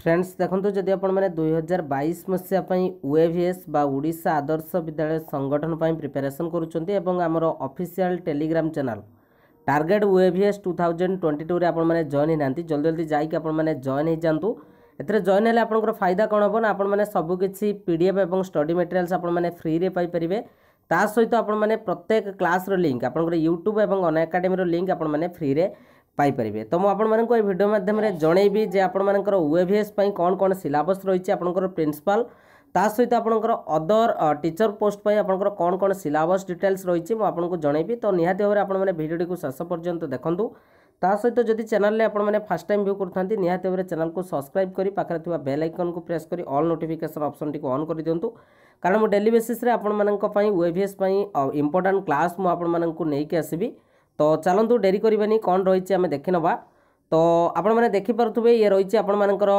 friends দেখুন যদি আপনার দুই হাজার বাইশ মশিয়া ওএভিএস বা ওড়শা আদর্শ বিদ্যালয় সংগঠন প্রিপারেসন করছেন এবং আমার official Telegram channel target OAVS two thousand twenty টুরে আপনার জয়েন হয়ে না জলদি জলদি যাই আপনার জয়েন হয়ে যাতে এতে জয়েন হলে আপনার ফায়দা কম হব না আপনার সবুকিছি পিডিএফ এবং স্টডি মেটেরিয়ালস আপনার ফ্রিরে পাইপারে তা সহ আপনার প্রত্যেক ক্লাসর লিঙ্ক আপনার ইউট্ୟୁବ୍ এবং অন একাডେମୀর লিঙ্ক আপনার ফ্রিরে पाइपर तो मुझे मध्यम जनईबी जो आपर ओएस कौन कौन सिलबस रही प्रिन्सिपाल सहित आपंकर अदर टीचर पोस्ट पर कौन कौन सिलबस डिटेल्स रही आपको जनईबी तो निहत भाव में भिडियो को शेष पर्यटन देखू ता सहित जब चेल्ले आपने फास्ट टाइम भ्यू करते निहत भाव चैनल को सब्सक्राइब कर पाखे बेल आइकन को प्रेस कर अल् नोटिकेसन अप्सन टी अन कर दिंतु कारण मुझे डेली बेसीस आपण मई ओएस इंपोर्टां क्लास मुझे आपको नहींक आसबी ତ ଚାଲନ୍ତୁ ଡେରି କରିବାନି କ'ଣ ରହିଛି ଆମେ ଦେଖିନେବା ତ ଆପଣମାନେ ଦେଖିପାରୁଥିବେ ଇଏ ରହିଛି ଆପଣମାନଙ୍କର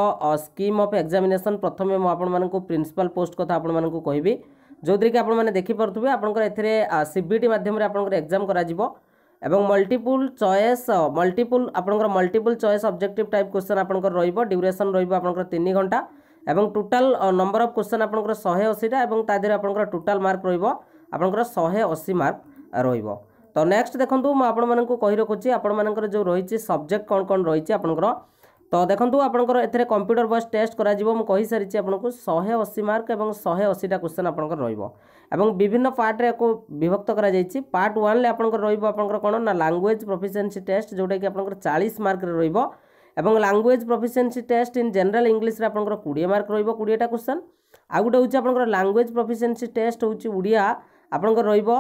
ସ୍କିମ୍ ଅଫ୍ ଏକ୍ଜାମିନେସନ୍ ପ୍ରଥମେ ମୁଁ ଆପଣମାନଙ୍କୁ ପ୍ରିନ୍ସିପାଲ୍ ପୋଷ୍ଟ କଥା ଆପଣମାନଙ୍କୁ କହିବି ଯେଉଁଥିରେକି ଆପଣମାନେ ଦେଖିପାରୁଥିବେ ଆପଣଙ୍କର ଏଥିରେ ସି ବି ଟି ମାଧ୍ୟମରେ ଆପଣଙ୍କର ଏକ୍ଜାମ୍ କରାଯିବ ଏବଂ ମଲ୍ଟିପୁଲ୍ ଚଏସ୍ ମଲ୍ଟିପୁଲ୍ ଆପଣଙ୍କର multiple choice objective type question ଆପଣଙ୍କର ରହିବ ଡ୍ୟୁରେସନ୍ ରହିବ ଆପଣଙ୍କର ତିନି ଘଣ୍ଟା ଏବଂ ଟୋଟାଲ୍ ନମ୍ବର ଅଫ୍ କ୍ୱେଶ୍ଚନ୍ ଆପଣଙ୍କର ଶହେ ଅଶୀଟା ଏବଂ ତା ଦେହରେ ଆପଣଙ୍କର ଟୋଟାଲ୍ ମାର୍କ ରହିବ ଆପଣଙ୍କର ଶହେ ଅଶୀ ମାର୍କ ରହିବ ତ ନେକ୍ସଟ ଦେଖନ୍ତୁ ମୁଁ ଆପଣମାନଙ୍କୁ କହି ରଖୁଛି ଆପଣମାନଙ୍କର ଯେଉଁ ରହିଛି ସବଜେକ୍ଟ କ'ଣ କ'ଣ ରହିଛି ଆପଣଙ୍କର ତ ଦେଖନ୍ତୁ ଆପଣଙ୍କର ଏଥିରେ କମ୍ପ୍ୟୁଟର ବଏସ୍ ଟେଷ୍ଟ କରାଯିବ ମୁଁ କହିସାରିଛି ଆପଣଙ୍କୁ ଶହେ ଅଶୀ ମାର୍କ ଏବଂ ଶହେ ଅଶୀଟା କ୍ୱେଶ୍ଚନ୍ ଆପଣଙ୍କର ରହିବ ଏବଂ ବିଭିନ୍ନ ପାର୍ଟରେ ୟାକୁ ବିଭକ୍ତ କରାଯାଇଛି ପାର୍ଟ ୱାନ୍ରେ ଆପଣଙ୍କର ରହିବ ଆପଣଙ୍କର କ'ଣ ନା ଲାଙ୍ଗୁଏଜ୍ ପ୍ରଫିସିଏନ୍ସି ଟେଷ୍ଟ ଯେଉଁଟାକି ଆପଣଙ୍କର ଚାଳିଶ ମାର୍କରେ ରହିବ ଏବଂ language proficiency test in general ଇଂଲିଶରେ ଆପଣଙ୍କର କୋଡ଼ିଏ ମାର୍କ ରହିବ କୋଡ଼ିଏଟା କ୍ୱେଶ୍ଚନ୍ ଆଉ ଗୋଟେ ହେଉଛି ଆପଣଙ୍କର ଲାଙ୍ଗୁଏଜ୍ ପ୍ରଫିସିଏନ୍ସି ଟେଷ୍ଟ ହେଉଛି ଓଡ଼ିଆ ଆପଣଙ୍କର ରହିବ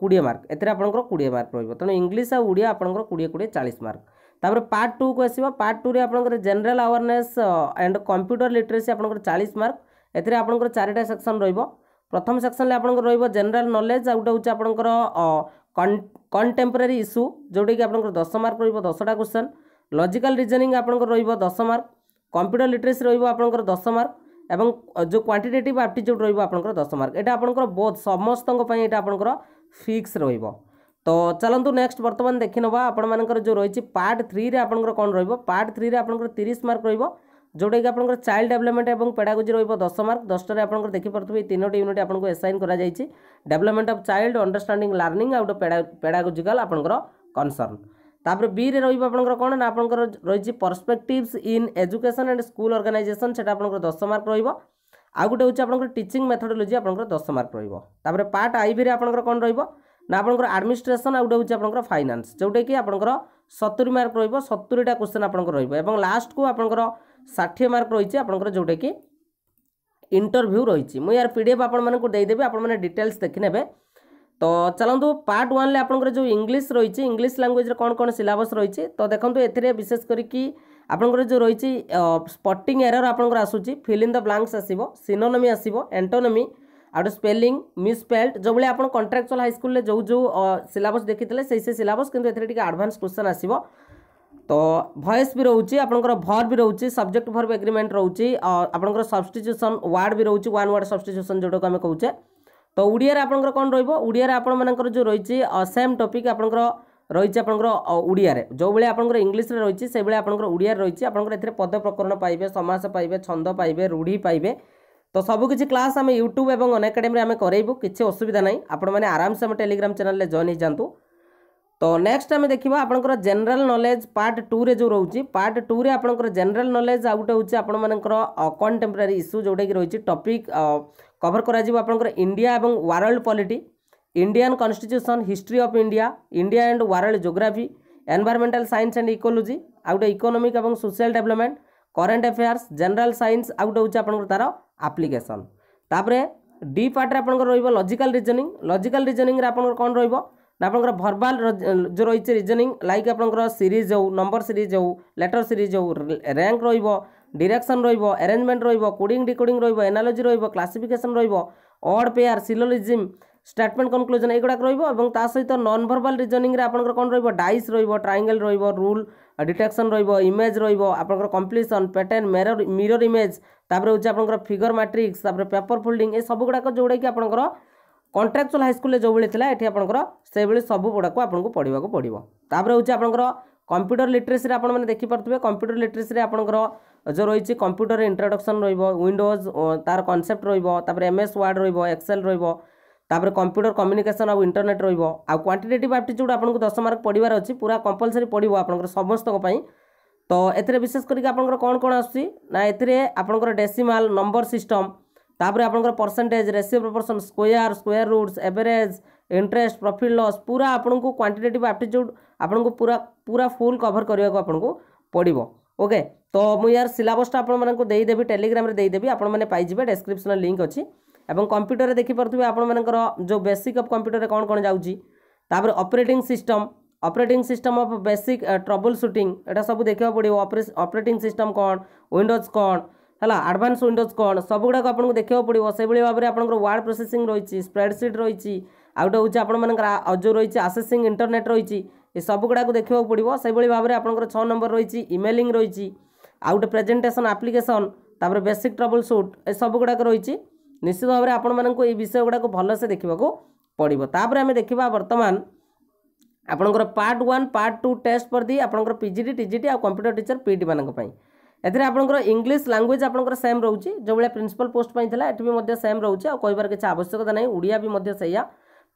কোড়িয়ে মার্ক এতে আপনার কোড়িয়ে মার্ক রহব তেমন ইংলিশ আড়িয়া আপনার কোড়িয়ে কোড়িয়ে চাশ মার্ক তাপরে পার্ট টু কু আসবা পার্ট টু আপনার general awareness and computer literacy আপনার চাশ মার্ক এতে আপনার চারিটা সেকশন রহব প্রথম সেকশনলে আপনার রহব জেনেল নলেজ আউটা হচ্ছে আপনার কন্টেম্পোরারি ইস্যু যেটা কি আপনার দশ মার্ক রহব দশটা কোশ্চেন লজিকাল রিজনিং আপনার রহব দশ মার্ক কম্পুটর লিটরেসি রহব আপনার দশ মার্ক এবং যে কোয়ান্টিটেটিভ আপ্টিচ্ୟୁଡ୍ ରହିବ ଆପଣଙ୍କର ଦଶ ମାର୍କ ଏଇଟା ଆପଣଙ୍କର ବୋଥ୍ ସମସ୍ତଙ୍କ ପାଇଁ ଏଇଟା ଆପଣଙ୍କର ଫିକ୍ସ ରହିବ ତ ଚାଲନ୍ତୁ ନେକ୍ସଟ ବର୍ତ୍ତମାନ ଦେଖିନେବା ଆପଣମାନଙ୍କର ଯେଉଁ ରହିଛି ପାର୍ଟ ଥ୍ରୀରେ ଆପଣଙ୍କର କ'ଣ ରହିବ ପାର୍ଟ ଥ୍ରୀରେ ଆପଣଙ୍କର ତିରିଶ ମାର୍କ ରହିବ ଯେଉଁଟାକି ଆପଣଙ୍କର ଚାଇଲ୍ଡ ଡେଭଲପମେଣ୍ଟ ଏବଂ ପେଡାଗୋଜି ରହିବ ଦଶ ମାର୍କ ଦଶଟାରେ ଆପଣଙ୍କର ଦେଖିପାରୁଥିବେ ଏଇ ତିନୋଟି ୟୁନିଟ୍ ଆପଣଙ୍କୁ ଏସାଇନ୍ କରାଯାଇଛି development of child understanding learning ଆଉ ଗୋଟେ ପେଡାଗୋଜିକାଲ ଆପଣଙ୍କର କନସର୍ନ ତାପରେ ବିରେ ରହିବ ଆପଣଙ୍କର କ'ଣ ନା ଆପଣଙ୍କର ରହିଛି perspectives in education and school organization ସେଟା ଆପଣଙ୍କର ଦଶ ମାର୍କ ରହିବ ଆଉ ଗୋଟେ ହେଉଛି ଆପଣଙ୍କର ଟିଚିଂ ମେଥଡ଼ୋଲୋଜି ଆପଣଙ୍କର ଦଶ ମାର୍କ ରହିବ ତାପରେ ପାର୍ଟ ଆଇଭିରେ ଆପଣଙ୍କର କ'ଣ ରହିବ ନା ଆପଣଙ୍କର ଆଡ଼ମିନିଷ୍ଟ୍ରେସନ୍ ଆଉ ଗୋଟେ ହେଉଛି ଆପଣଙ୍କର ଫାଇନାନ୍ସ ଯେଉଁଟାକି ଆପଣଙ୍କର ସତୁରି ମାର୍କ ରହିବ ସତୁରିଟା କୋଶ୍ଚିନ୍ ଆପଣଙ୍କର ରହିବ ଏବଂ ଲାଷ୍ଟକୁ ଆପଣଙ୍କର ଷାଠିଏ ମାର୍କ ରହିଛି ଆପଣଙ୍କର ଯେଉଁଟାକି ଇଣ୍ଟରଭ୍ୟୁ ରହିଛି ମୁଁ ୟାର ପି ଡି ଏଫ୍ ଆପଣମାନଙ୍କୁ ଦେଇଦେବି ଆପଣମାନେ ଡିଟେଲ୍ସ ଦେଖିନେବେ ତ ଚାଲନ୍ତୁ ପାର୍ଟ ୱାନ୍ରେ ଆପଣଙ୍କର ଯେଉଁ ଇଂଲିଶ ରହିଛି ଇଂଲିଶ ଲାଙ୍ଗୁଏଜ୍ରେ କ'ଣ କ'ଣ ସିଲାବସ୍ ରହିଛି ତ ଦେଖନ୍ତୁ ଏଥିରେ ବିଶେଷ କରିକି ଆପଣଙ୍କର ଯେଉଁ ରହିଛି ସ୍ପଟିଂ ଏରର୍ ଆପଣଙ୍କର ଆସୁଛି ଫିଲ୍ ଇନ୍ ଦ ବ୍ଲାଙ୍କସ୍ ଆସିବ ସିନୋନମି ଆସିବ ଏଣ୍ଟୋନମି ଆଉ ସ୍ପେଲିଂ ମିସ୍ପେଲ୍ଡ ଯେଉଁଭଳି ଆପଣ କଣ୍ଟ୍ରାକ୍ଚୁଆଲ୍ ହାଇସ୍କୁଲରେ ଯେଉଁ ଯେଉଁ ସିଲାବସ୍ ଦେଖିଥିଲେ ସେଇ ସେ ସିଲାବସ୍ କିନ୍ତୁ ଏଥିରେ ଟିକେ ଆଡ଼ଭାନ୍ସ କ୍ୱେଶ୍ଚନ୍ ଆସିବ ତ ଭଏସ୍ ବି ରହୁଛି ଆପଣଙ୍କର ଭର୍ ବି ରହୁଛି ସବଜେକ୍ଟ ଭର୍ ଏଗ୍ରିମେଣ୍ଟ ରହୁଛି ଆପଣଙ୍କର ସବଷ୍ଟିଚ୍ୟୁସନ୍ ୱାର୍ଡ଼ ବି ରହୁଛି ୱାନ୍ ୱାର୍ଡ଼ ସବଷ୍ଟିଚ୍ୟୁସନ୍ ଯେଉଁଟାକୁ ଆମେ କହୁଛେ ତ ଓଡ଼ିଆରେ ଆପଣଙ୍କର କ'ଣ ରହିବ ଓଡ଼ିଆରେ ଆପଣମାନଙ୍କର ଯେଉଁ ରହିଛି ସେମ୍ ଟପିକ୍ ଆପଣଙ୍କର ରହିଛି ଆପଣଙ୍କର ଓଡ଼ିଆରେ ଯେଉଁଭଳି ଆପଣଙ୍କର ଇଂଲିଶରେ ରହିଛି ସେଭଳି ଆପଣଙ୍କର ଓଡ଼ିଆରେ ରହିଛି ଆପଣଙ୍କର ଏଥିରେ ପଦ ପ୍ରକରଣ ପାଇବେ ସମାସ ପାଇବେ ଛନ୍ଦ ପାଇବେ ରୂଢ଼ି ପାଇବେ ତ ସବୁକିଛି କ୍ଲାସ୍ ଆମେ ୟୁଟ୍ୟୁବ୍ ଏବଂ ଅନ୍ ଏକାଡେମୀରେ ଆମେ କରେଇବୁ କିଛି ଅସୁବିଧା ନାହିଁ ଆପଣମାନେ ଆରାମସେ ଆମ ଟେଲିଗ୍ରାମ ଚ୍ୟାନେଲରେ ଜଏନ୍ ହେଇଯାଆନ୍ତୁ তো ନେକ୍ସଟ ଆମେ ଦେଖିବା ଆପଣଙ୍କର ଜେନେରାଲ ନଲେଜ ପାର୍ଟ ଟୁରେ ଯେଉଁ ରହୁଛି ପାର୍ଟ ଟୁରେ ଆପଣଙ୍କର ଜେନେରାଲ ନଲେଜ ଆଉ ଗୋଟେ ହେଉଛି ଆପଣମାନଙ୍କର କଣ୍ଟେମ୍ପରାରୀ ଇସ୍ୟୁ ଯେଉଁଟାକି ରହିଛି ଟପିକ୍ କଭର କରାଯିବ ଆପଣଙ୍କର ଇଣ୍ଡିଆ ଏବଂ world polity Indian constitution history of India India and world geography environmental science and ecology ଆଉ ଗୋଟେ ଇକୋନୋମିକ୍ ଏବଂ social development current affairs general science ଆଉ ଗୋଟେ ହେଉଛି ଆପଣଙ୍କର ତା'ର ଆପ୍ଲିକେସନ୍ ତାପରେ ଡି ପାର୍ଟରେ ଆପଣଙ୍କର ରହିବ ଲଜିକାଲ ରିଜନିଂ ଲଜିକାଲ ରିଜନିଂରେ ଆପଣଙ୍କର କ'ଣ ରହିବ ଆପଣଙ୍କର ଭର୍ବାଲ୍ ଯେଉଁ ରହିଛି ରିଜନିଂ ଲାଇକ୍ ଆପଣଙ୍କର ସିରିଜ୍ ହେଉ ନମ୍ବର ସିରିଜ୍ ହେଉ ଲେଟର୍ ସିରିଜ୍ ହେଉ ର୍ୟାଙ୍କ ରହିବ ଡିରେକ୍ସନ୍ ରହିବ ଆରେଞ୍ଜମେଣ୍ଟ ରହିବ କୋଡ଼ିଂ ଡିକୋଡ଼ିଂ ରହିବ ଏନାଲୋଜି ରହିବ କ୍ଲାସିଫିକେସନ୍ ରହିବ odd pair syllogism statement conclusion ଏଇଗୁଡ଼ାକ ରହିବ ଏବଂ ତା ସହିତ ନନ୍ ଭର୍ବାଲ୍ ରିଜନିଂରେ ଆପଣଙ୍କର କ'ଣ ରହିବ ଡାଇସ୍ ରହିବ ଟ୍ରାଇଙ୍ଗେଲ୍ ରହିବ ରୁଲ୍ ଡିଟେକ୍ସନ୍ ରହିବ ଇମେଜ୍ ରହିବ ଆପଣଙ୍କର completion pattern mirror mirror image ତାପରେ ହେଉଛି ଆପଣଙ୍କର ଫିଗର ମାଟ୍ରିକ୍ସ ତାପରେ ପେପର୍ ଫୋଲ୍ଡିଂ ଏ ସବୁଗୁଡ଼ାକ ଯେଉଁଟାକି ଆପଣଙ୍କର କଣ୍ଟ୍ରାକ୍ଚୁଆଲ୍ ହାଇସ୍କୁଲରେ ଯେଉଁଭଳି ଥିଲା ଏଠି ଆପଣଙ୍କର ସେଇଭଳି ସବୁଗୁଡ଼ାକୁ ଆପଣଙ୍କୁ ପଢ଼ିବାକୁ ପଡ଼ିବ ତାପରେ ହେଉଛି ଆପଣଙ୍କର କମ୍ପ୍ୟୁଟର ଲିଟ୍ରେସିରେ ଆପଣମାନେ ଦେଖିପାରୁଥିବେ କମ୍ପ୍ୟୁଟର ଲିଟ୍ରେସିରେ ଆପଣଙ୍କର ଯେଉଁ ରହିଛି କମ୍ପ୍ୟୁଟର ଇଣ୍ଟ୍ରୋଡକ୍ସନ୍ ରହିବ ୱିଣ୍ଡୋଜ୍ ତା'ର କନସେପ୍ଟ ରହିବ ତାପରେ ଏମ୍ ଏସ୍ ୱାର୍ଡ଼ ରହିବ ଏକ୍ସେଲ୍ ରହିବ ତାପରେ କମ୍ପ୍ୟୁଟର କମ୍ୟୁନିକେସନ୍ ଆଉ ଇଣ୍ଟରନେଟ୍ ରହିବ ଆଉ କ୍ୱାଣ୍ଟିଟେଟିଭ୍ ଆପ୍ଟିଚ୍ୟୁଡ଼୍ ଆପଣଙ୍କୁ ଦଶ ମାର୍କ ପଡ଼ିବାର ଅଛି ପୁରା କମ୍ପଲସରି ପଡ଼ିବ ଆପଣଙ୍କର ସମସ୍ତଙ୍କ ପାଇଁ ତ ଏଥିରେ ବିଶେଷ କରିକି ଆପଣଙ୍କର କ'ଣ କ'ଣ ଆସୁଛି ନା ଏଥିରେ ଆପଣଙ୍କର ଡେସିମାଲ୍ ନମ୍ବର ସିଷ୍ଟମ୍ ତାପରେ ଆପଣଙ୍କର percentage ratio proportion square square roots average interest profit loss ପୁରା ଆପଣଙ୍କୁ କ୍ୱାଣ୍ଟିଟେଟିଭ୍ ଆପ୍ଟିଚ୍ୟୁଡ୍ ଆପଣଙ୍କୁ ପୁରା ପୁରା ଫୁଲ୍ କଭର୍ କରିବାକୁ ଆପଣଙ୍କୁ ପଡ଼ିବ ଓକେ ତ ମୁଁ ୟାର ସିଲାବସ୍ଟା ଆପଣମାନଙ୍କୁ ଦେଇଦେବି ଟେଲିଗ୍ରାମରେ ଦେଇଦେବି ଆପଣମାନେ ପାଇଯିବେ ଡେସ୍କ୍ରିପସନ୍ରେ ଲିଙ୍କ୍ ଅଛି ଏବଂ କମ୍ପ୍ୟୁଟରରେ ଦେଖିପାରୁଥିବେ ଆପଣମାନଙ୍କର ଯେଉଁ ବେସିକ୍ ଅଫ୍ କମ୍ପ୍ୟୁଟରରେ କ'ଣ କ'ଣ ଯାଉଛି ତାପରେ operating system operating system of basic trouble shooting ଏଇଟା ସବୁ ଦେଖିବାକୁ ପଡ଼ିବ ଅପରେଟିଂ ସିଷ୍ଟମ୍ କ'ଣ ୱିଣ୍ଡୋଜ୍ କ'ଣ है आडभांस विंडोज कौन सब गुड़ाक आपको देखा पड़ो से भाव में आपको वार्ड प्रोसेंग रही स्प्रेडसीट रही आउ गोटे हूँ आपर जो रही आसेसी इंटरनेट रही सबूक देखा पड़ो से भाव में आपंकर छः नंबर रही इमेलींग रही आउ गए प्रेजेटेसन आप्लिकेसन तापर बेसिक ट्रबल सुट ए सबूक रही निश्चित भाव में आपण विषय गुड़ाक भलसे देखा पड़ो तापर आम देखा बर्तमान आपंकर part one part two test पर दी आप पिजिट टीजिट आ कंप्यूटर टीचर पीईट मानी एथेर एपंकर इंग्लीश लांगुएज आप सेम रोचे जो भाया प्रिंसिपल पोस्ट पर सेम रोचे आ कहार किसी आवश्यकता नहीं ओडिया भी से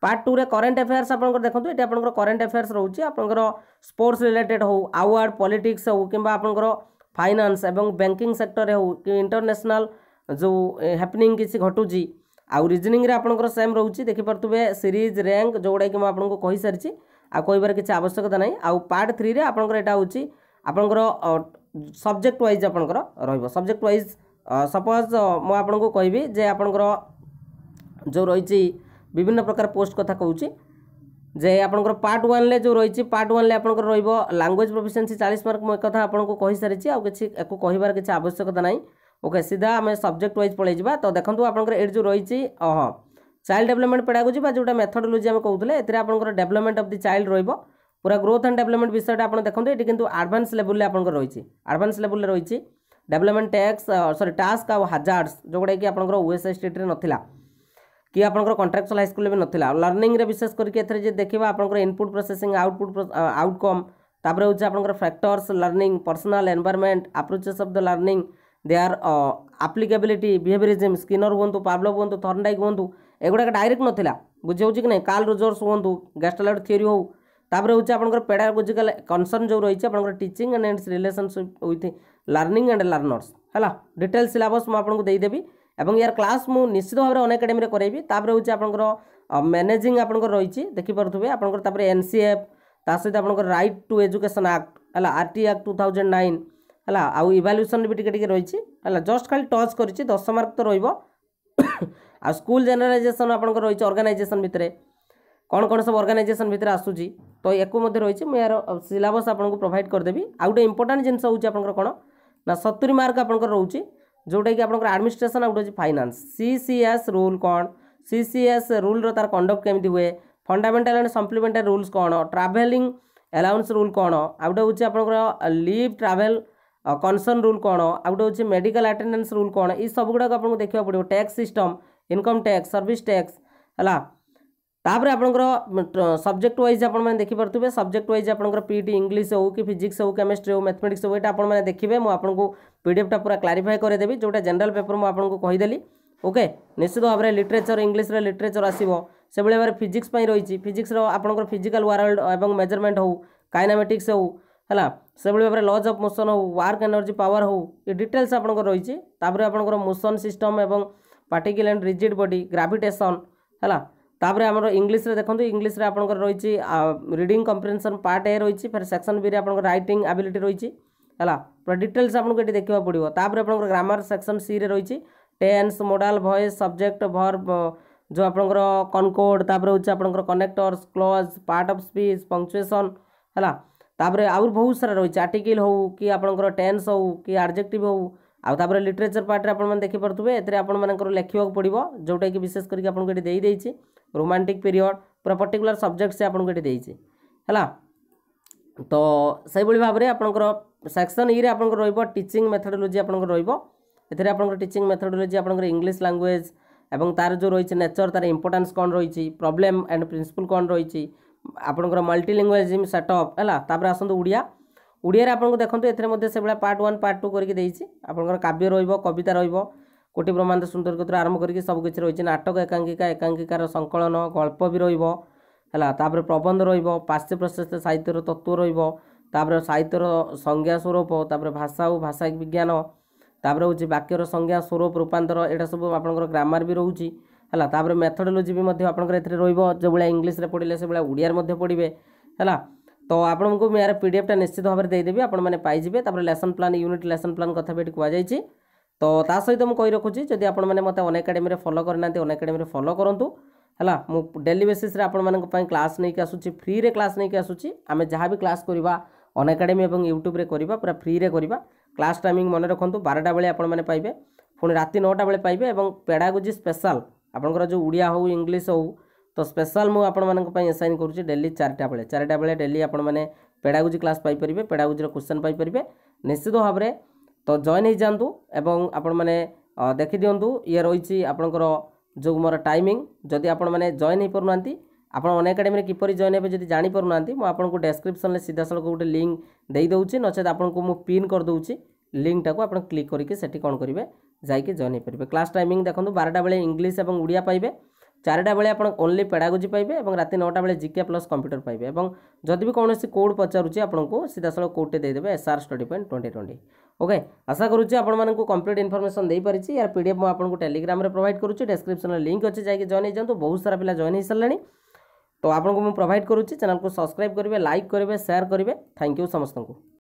पार्ट टू में करेन्ट एफेयर्स आप देखो ये आप करेन्ट एफेयर्स रोचे आपंकर स्पोर्ट्स रिलेटेड हो आवार्ड पॉलीटिक्स हो कि आपंकर फाइनान्स बैंकिंग सेक्टर हो कि इंटरनेशनल जो हैपनिंग किसी घटू आउ रिजनिंग आप सेम रोचे देखिपे सीरीज रैंक जो गुड़ा कि आपको कही सारी आ कहार किसी आवश्यकता नहीं आउ पार्ट थ्री में आपंकर आपंकर ସବଜେକ୍ଟ ୱାଇଜ୍ ଆପଣଙ୍କର ରହିବ ସବଜେକ୍ଟ ୱାଇଜ୍ ସପୋଜ୍ ମୁଁ ଆପଣଙ୍କୁ କହିବି ଯେ ଆପଣଙ୍କର ଯେଉଁ ରହିଛି ବିଭିନ୍ନ ପ୍ରକାର ପୋଷ୍ଟ କଥା କହୁଛି ଯେ ଆପଣଙ୍କର ପାର୍ଟ ୱାନ୍ରେ ଯେଉଁ ରହିଛି ପାର୍ଟ ୱାନ୍ରେ ଆପଣଙ୍କର ରହିବ ଲାଙ୍ଗୁଏଜ୍ ପ୍ରଫିସିଏନ୍ସି ଚାଳିଶ ମାର୍କ ମୁଁ କଥା ଆପଣଙ୍କୁ କହିସାରିଛି ଆଉ କିଛି ୟାକୁ କହିବାର କିଛି ଆବଶ୍ୟକତା ନାହିଁ ଓକେ ସିଧା ଆମେ ସବଜେକ୍ଟ ୱାଇଜ୍ ପଳାଇଯିବା ତ ଦେଖନ୍ତୁ ଆପଣଙ୍କର ଏଇଠି ଯେଉଁ ରହିଛି ହଁ ଚାଇଲ୍ଡ ଡେଭଲପମେଣ୍ଟ ପେଡାଗୋଜି ବା ଯେଉଁଟା ମେଥଡୋଲୋଜି ଆମେ କହୁଥିଲେ ଏଥିରେ ଆପଣଙ୍କର ଡେଭଲପମେଣ୍ଟ ଅଫ୍ ଦି ଚାଇଲ୍ଡ ରହିବ ପୁରା ଗ୍ରୋଥ୍ ଆଣ୍ଡ ଡେଭଲପମେଣ୍ଟ ବିଷୟଟା ଆପଣ ଦେଖନ୍ତୁ ଏଠି କିନ୍ତୁ ଆଡ଼ଭାନ୍ସ ଲେବୁଲ୍ରେ ଆପଣଙ୍କର ରହିଛି ଆଡ଼ଭାନ୍ସ ଲେବୁଲ୍ରେ ରହିଛି ଡେଭଲପମେଣ୍ଟ ଟ୍ୟାକ୍ସ ସରି ଟାସ୍କ ଆଉ ହାଜାର୍ଡସ୍ ଯେଉଁଗୁଡ଼ାକି ଆପଣଙ୍କର ଓଏସ୍ଏସ୍ଟିରେ ନଥିଲା କି ଆପଣଙ୍କର କଣ୍ଟ୍ରାକ୍ଚୁଆଲ ହାଇସ୍କୁଲରେ ବି ନଥିଲା ଲର୍ଣ୍ଣିଂରେ ବିଶେଷ କରିକି ଏଥିରେ ଯଦି ଦେଖିବା ଆପଣଙ୍କର ଇନପୁଟ୍ ପ୍ରୋସେସିଂ ଆଉଟପୁଟ୍ ଆଉଟକମ୍ ତାପରେ ହେଉଛି ଆପଣଙ୍କର factors learning personal environment approaches of the learning their applicability behaviourism Skinner ହୁଅନ୍ତୁ ପାବ୍ଲୋ ହୁଅନ୍ତୁ ଥର୍ନଡାଇକ୍ ହୁଅନ୍ତୁ ଏଗୁଡ଼ାକ ଡାଇରେକ୍ଟ ନଥିଲା ବୁଝି ହେଉଛି କି ନାହିଁ କାଲ୍ ରୋଜର୍ସ ହୁଅନ୍ତୁ ଗ୍ୟାଷ୍ଟଲାଇଟ୍ ଥିଓରି ହେଉ ତାପରେ ହେଉଛି ଆପଣଙ୍କର ପେଡାଗୋଜିକାଲ କନସର୍ନ ଯେଉଁ ରହିଛି ଆପଣଙ୍କର teaching and its relationship with learning and learners ହେଲା ଡିଟେଲ୍ ସିଲାବସ୍ ମୁଁ ଆପଣଙ୍କୁ ଦେଇଦେବି ଏବଂ ୟାର କ୍ଲାସ୍ ମୁଁ ନିଶ୍ଚିତ ଭାବରେ ଅନ୍ ଏକାଡେମୀରେ କରାଇବି ତାପରେ ହେଉଛି ଆପଣଙ୍କର ମ୍ୟାନେଜିଂ ଆପଣଙ୍କର ରହିଛି ଦେଖିପାରୁଥିବେ ଆପଣଙ୍କର ତାପରେ ଏନ୍ ସି ଏଫ୍ ତା ସହିତ ଆପଣଙ୍କର ରାଇଟ୍ ଟୁ ଏଜୁକେସନ୍ ଆକ୍ଟ ହେଲା R T act two thousand nine ହେଲା ଆଉ ଇଭାଲ୍ୟୁସନ୍ ବି ଟିକେ ଟିକେ ରହିଛି ହେଲା ଜଷ୍ଟ ଖାଲି ଟଚ୍ କରିଛି ଦଶ ମାର୍କ ତ ରହିବ ଆଉ ସ୍କୁଲ ଜେନେରାଲାଇଜେସନ୍ ଆପଣଙ୍କର ରହିଛି ଅର୍ଗାନାଇଜେସନ୍ ଭିତରେ कौन कौन सब अर्गानाइजेसन भितर आसू तो একু रही রয়েছে মু आपको प्रोभाइड আপনার आउ করেদেবি আউ গোটে ইম্পর্টাট জিনিস হচ্ছে আপনার কোণ না সতুরি जोटा कि आपंकर आडमिनिस्ट्रेसन आउ गोटे फाइनान्स एस रूल कौन एस रूल रार कंडक्ट केमती हुए फंडामेटाल एंड सप्लीमेंटारी रूल्स कौन ट्राभेलिंग अलाउन्स रूल कौन आउ गोटे हूँ आपंकर लिव ट्रावेल कनसर्न रूल कौन आउ गोटे हूँ मेडिकल आटेडेन्स रूल कौन युग आपको देखा पड़ो tax system income tax service tax है तापर आप सब्जेक्ट वाइज आपने देखिपे सब्जेक्ट वाइज आप पीटी इंग्लीश हो कि फिजिक्स हो केमिस्ट्री हो मैथमेटिक्स हो यहाँ आपने देखिए मुझक पी डी एफ्टा पूरा क्लारीफाई करदेवि जो जेनराल पेपर मुझेदी ओके निश्चित भाव में लिटरेचर इंग्लीश लिटरेचर आसवे भाव फिजिक्स रही फिजिक्स आपंकर फिजिकाल वारल्ड और मेजरमेंट हो कैनामेटिक्स होगा से भाई भाव में लज अफ मोसन हो वार्क एनर्जी पावर हो ये डिटेल्स आपंकर रही आप मोसन सिस्टम और particle and rigid body gravitation है तापर आम इंग्लीश्रे देखो इंग्लीश्रे आप रही रिडिंग कंप्रेनसन पार्ट ए रही फिर सेक्शन बी आप रईटिंग आबिलिटी रही है डिटेल्स आपको ये देखा पड़ो आप ग्रामर सेक्शन सी रे रही टेन्स मोडाल भयस सब्जेक्ट भर जो आपर कनकोड तापर connectors clause part of speech punctuation है बहुत सारा रही आर्टिकल हो कि आप टेन्स हो कि आर्जेक्टिव हो आउे लिटरेचर पार्ट्रे आप देखिपे एर आपर लिखा पड़ो जोटा कि विशेषकर रोमांटिक पीरियड पूरा पर्टिकुलर सब्जेक्ट से आपको ये देती है तो से भाव में आपंकर सेक्शन ई आप टीचिंग मेथडोलोजी आप रीचिंग मेथडोलोजी आप इंग्लीश लांगुएज এবং তার যে রয়েছে নেচর তার ইম্পর্টান্স কম রয়েছে প্রোবলেম অ্যান্ড প্রিন্সিপল কম রয়েছে আপনার মাল্টিলিঙ্গুয়ালিজম সেটঅপ হল তাপরে আসুন ওড়িয়া ওড়িয়ার আপনার দেখুন এতে মধ্যে সেভাবে পার্ট ওয়ান পার্ট টু করি দিয়েছি আপনার কাব্য রহব কবিতা রহব କୋଟି ବ୍ରହ୍ମାଣ୍ଡ ସୁନ୍ଦର କତିରୁ ଆରମ୍ଭ କରିକି ସବୁ କିଛି ରହିଛି ନାଟକ ଏକାଙ୍କିକା ଏକାଙ୍କିକାର ସଂକଳନ ଗଳ୍ପ ବି ରହିବ ହେଲା ତାପରେ ପ୍ରବନ୍ଧ ରହିବ ପାଶ୍ଚ୍ୟ ପ୍ରଶସ୍ତ ସାହିତ୍ୟର ତତ୍ତ୍ୱ ରହିବ ତାପରେ ସାହିତ୍ୟର ସଂଜ୍ଞା ସ୍ୱରୂପ ତାପରେ ଭାଷା ଓ ଭାଷା ବିଜ୍ଞାନ ତାପରେ ହେଉଛି ବାକ୍ୟର ସଂଜ୍ଞା ସ୍ୱରୂପ ରୂପାନ୍ତର ଏଇଟା ସବୁ ଆପଣଙ୍କର ଗ୍ରାମାର ବି ରହୁଛି ହେଲା ତାପରେ ମେଥଡ଼ୋଲୋଜି ବି ମଧ୍ୟ ଆପଣଙ୍କର ଏଥିରେ ରହିବ ଯେଉଁଭଳିଆ ଇଂଲିଶରେ ପଢ଼ିଲେ ସେଭଳିଆ ଓଡ଼ିଆରେ ମଧ୍ୟ ପଢ଼ିବେ ହେଲା ତ ଆପଣଙ୍କୁ ମୁଁ ଏହାର ପିଡ଼ିଏଫ୍ଟା ନିଶ୍ଚିତ ଭାବରେ ଦେଇଦେବି ଆପଣମାନେ ପାଇଯିବେ ତାପରେ lesson plan unit lesson plan କଥା ବି ଏଠି କୁହାଯାଇଛି তো ତା ସହିତ ମୁଁ କହି ରଖୁଛି ଯଦି ଆପଣମାନେ ମୋତେ ଅନ୍ ଏକାଡେମୀରେ ଫଲୋ କରିନାହାନ୍ତି ଅନ୍ ଏକାଡେମୀରେ ଫଲୋ କରନ୍ତୁ ହେଲା ମୁଁ ଡେଲି ବେସିସ୍ରେ ଆପଣମାନଙ୍କ ପାଇଁ କ୍ଲାସ୍ ନେଇକି ଆସୁଛି ଫ୍ରିରେ କ୍ଲାସ୍ ନେଇକି ଆସୁଛି ଆମେ ଯାହା ବି କ୍ଲାସ୍ କରିବା ଅନ୍ ଏକାଡେମୀ ଏବଂ ୟୁଟ୍ୟୁବରେ କରିବା ପୁରା ଫ୍ରିରେ କରିବା କ୍ଲାସ୍ ଟାଇମିଂ ମନେ ରଖନ୍ତୁ ବାରଟା ବେଳେ ଆପଣମାନେ ପାଇବେ ପୁଣି ରାତି ନଅଟା ବେଳେ ପାଇବେ ଏବଂ ପେଡ଼ାଗୋଜି ସ୍ପେଶାଲ୍ ଆପଣଙ୍କର ଯେଉଁ ଓଡ଼ିଆ ହେଉ ଇଂଲିଶ ହେଉ ତ ସ୍ପେଶାଲ୍ ମୁଁ ଆପଣମାନଙ୍କ ପାଇଁ ଆସାଇନ୍ କରୁଛି ଡେଲି ଚାରିଟା ବେଳେ ଚାରିଟା ବେଳେ ଡେଲି ଆପଣମାନେ ପେଡ଼ାଗୋଜି କ୍ଲାସ୍ ପାଇପାରିବେ ପେଡ଼ାଗୋଜିର କୋଶ୍ଚେନ୍ ପାଇପାରିବେ ନିଶ୍ଚିତ ଭାବରେ ତ ଜଏନ୍ ହେଇଯାଆନ୍ତୁ ଏବଂ ଆପଣମାନେ ଦେଖିଦିଅନ୍ତୁ ଇଏ ରହିଛି ଆପଣଙ୍କର ଯେଉଁ ମୋର ଟାଇମିଂ ଯଦି ଆପଣମାନେ ଜଏନ୍ ହେଇପାରୁନାହାନ୍ତି ଆପଣ ଅନ୍ ଏକାଡେମୀରେ କିପରି ଜଏନ୍ ହେବେ ଯଦି ଜାଣିପାରୁନାହାନ୍ତି ମୁଁ ଆପଣଙ୍କୁ ଡେସ୍କ୍ରିପ୍ସନ୍ରେ ସିଧାସଳଖ ଗୋଟେ ଲିଙ୍କ୍ ଦେଇଦେଉଛି ନଚେତ୍ ଆପଣଙ୍କୁ ମୁଁ ପିନ୍ କରିଦେଉଛି ଲିଙ୍କ୍ଟାକୁ ଆପଣ କ୍ଲିକ୍ କରିକି ସେଠି କ'ଣ କରିବେ ଯାଇକି ଜଏନ୍ ହେଇପାରିବେ କ୍ଲାସ୍ ଟାଇମିଂ ଦେଖନ୍ତୁ ବାରଟା ବେଳେ ଇଂଲିଶ ଏବଂ ଓଡ଼ିଆ ପାଇବେ चारटा बेले आपड़ ओनली पेडागोजी पाए रात नौटा बेले जिके प्लस कंप्यूटर पाइबे जब भी कौन से कोड पचारूँ आपको सीधा साल कोडे देदेव S R study point twenty twenty okay आशा करुँचे आपको कंप्लीट इनफर्मेशन दे पारी यार पी एफ आपको टेलीग्राम प्रोभाइड करुँचे डेस्क्रिप्सन लिंक अच्छे जाइए जॉन हो बहुत सारा पिला जॉन हो सारे तो आपको मुझ प्रोभाइड करुँचे चैनल को सब्सक्राइब करेंगे लाइक करेंगे सेयार करेंगे थैंक यू समस्त को